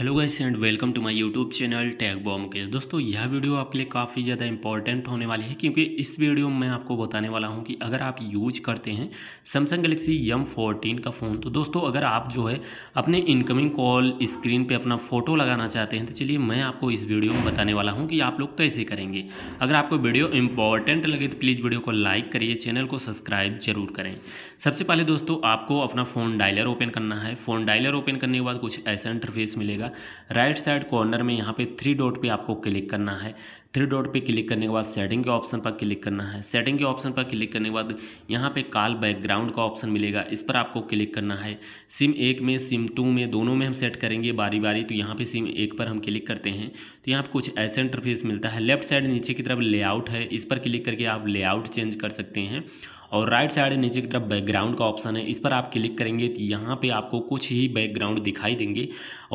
hello guys and welcome to my YouTube channel टैग बॉम के दोस्तों यह वीडियो आपके लिए काफ़ी ज़्यादा इंपॉर्टेंट होने वाली है क्योंकि इस वीडियो में मैं आपको बताने वाला हूं कि अगर आप यूज करते हैं सैमसंग गलेक्सी यम फोर्टीन का फ़ोन तो दोस्तों अगर आप जो है अपने इनकमिंग कॉल स्क्रीन पर अपना फ़ोटो लगाना चाहते हैं तो चलिए मैं आपको इस वीडियो में बताने वाला हूँ कि आप लोग कैसे करेंगे अगर आपको वीडियो इंपॉर्टेंट लगे तो प्लीज़ वीडियो को लाइक करिए चैनल को सब्सक्राइब जरूर करें सबसे पहले दोस्तों आपको अपना फ़ोन डायलर ओपन करना है फ़ोन डायलर ओपन करने के बाद कुछ ऐसा इंटरफेस मिलेगा राइट साइड कॉर्नर में यहाँ पे थ्री डॉट पे आपको क्लिक करना है थ्री डॉट पे क्लिक करने के बाद सेटिंग के ऑप्शन पर क्लिक करना है सेटिंग के ऑप्शन पर क्लिक करने के बाद यहाँ पे काल बैकग्राउंड का ऑप्शन मिलेगा इस पर आपको क्लिक करना है सिम एक में सिम टू में दोनों में हम सेट करेंगे बारी बारी तो यहाँ पे सिम एक पर हम क्लिक करते हैं तो यहाँ पर कुछ ऐसे इंटरफेस मिलता है लेफ्ट साइड नीचे की तरफ लेआउट है इस पर क्लिक करके आप लेआउट चेंज कर सकते हैं और राइट साइड नीचे की तरफ बैकग्राउंड का ऑप्शन है इस पर आप क्लिक करेंगे तो यहाँ पे आपको कुछ ही बैकग्राउंड दिखाई देंगे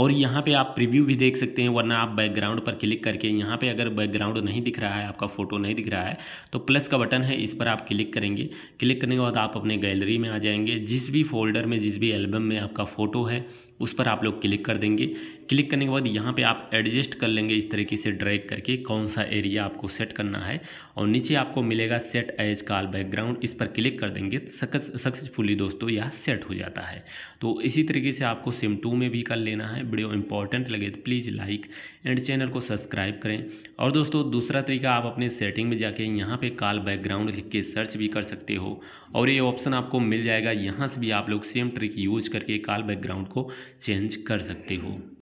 और यहाँ पे आप प्रीव्यू भी देख सकते हैं वरना आप बैकग्राउंड पर क्लिक करके यहाँ पे अगर बैकग्राउंड बैकग्राउंड नहीं दिख रहा है आपका फ़ोटो नहीं दिख रहा है तो प्लस का बटन है इस पर आप क्लिक करेंगे क्लिक करने के बाद आप अपने गैलरी में आ जाएंगे जिस भी फोल्डर में जिस भी एल्बम में आपका फ़ोटो है उस पर आप लोग क्लिक कर देंगे क्लिक करने के बाद यहाँ पे आप एडजस्ट कर लेंगे इस तरीके से ड्रैग करके कौन सा एरिया आपको सेट करना है और नीचे आपको मिलेगा सेट एज कॉल बैकग्राउंड इस पर क्लिक कर देंगे सक्सेसफुली दोस्तों यह सेट हो जाता है तो इसी तरीके से आपको सिम टू में भी कर लेना है वीडियो इंपॉर्टेंट लगे तो प्लीज़ लाइक एंड चैनल को सब्सक्राइब करें और दोस्तों दूसरा तरीका आप अपने सेटिंग में जाके यहाँ पर कॉल बैकग्राउंड लिख के सर्च भी कर सकते हो और ये ऑप्शन आपको मिल जाएगा यहाँ से भी आप लोग सेम ट्रिक यूज करके काल बैकग्राउंड को चेंज कर सकते हो